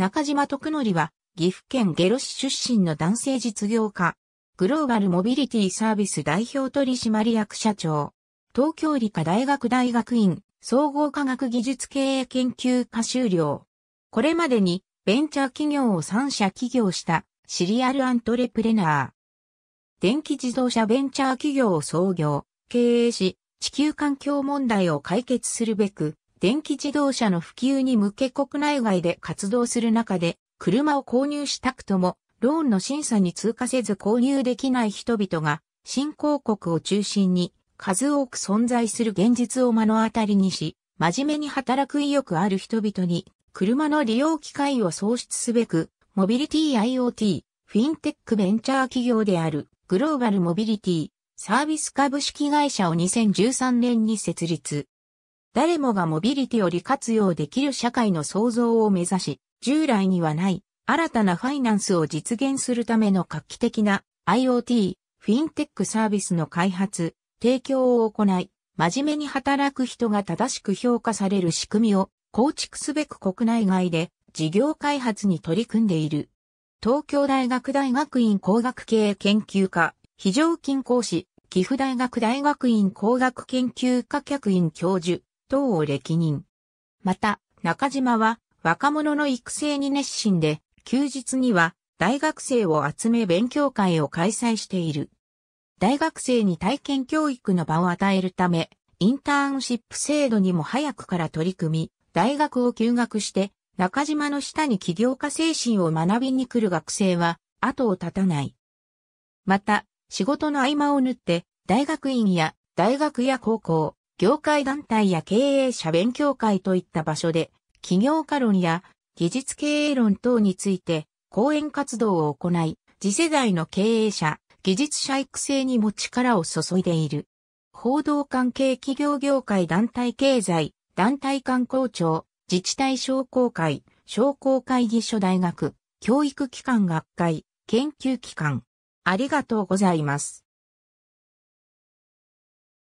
中島徳則は、岐阜県下呂市出身の男性実業家、グローバルモビリティサービス代表取締役社長、東京理科大学大学院総合科学技術経営研究科修了。これまでにベンチャー企業を3社起業したシリアルアントレプレナー。電気自動車ベンチャー企業を創業、経営し、地球環境問題を解決するべく、電気自動車の普及に向け国内外で活動する中で、車を購入したくとも、ローンの審査に通過せず購入できない人々が、新興国を中心に数多く存在する現実を目の当たりにし、真面目に働く意欲ある人々に、車の利用機会を創出すべく、モビリティ IoT、フィンテックベンチャー企業である、グローバルモビリティ、サービス株式会社を2013年に設立。誰もがモビリティより活用できる社会の創造を目指し、従来にはない新たなファイナンスを実現するための画期的な IoT、フィンテックサービスの開発、提供を行い、真面目に働く人が正しく評価される仕組みを構築すべく国内外で事業開発に取り組んでいる。東京大学大学院工学系研究科、非常勤講師、岐阜大学大学院工学研究科客員教授、等を歴任。また、中島は若者の育成に熱心で、休日には大学生を集め勉強会を開催している。大学生に体験教育の場を与えるため、インターンシップ制度にも早くから取り組み、大学を休学して、中島の下に起業家精神を学びに来る学生は、後を絶たない。また、仕事の合間を縫って、大学院や大学や高校、業界団体や経営者勉強会といった場所で、企業家論や技術経営論等について講演活動を行い、次世代の経営者、技術者育成にも力を注いでいる。報道関係企業業界団体経済、団体観光庁、自治体商工会、商工会議所大学、教育機関学会、研究機関。ありがとうございます。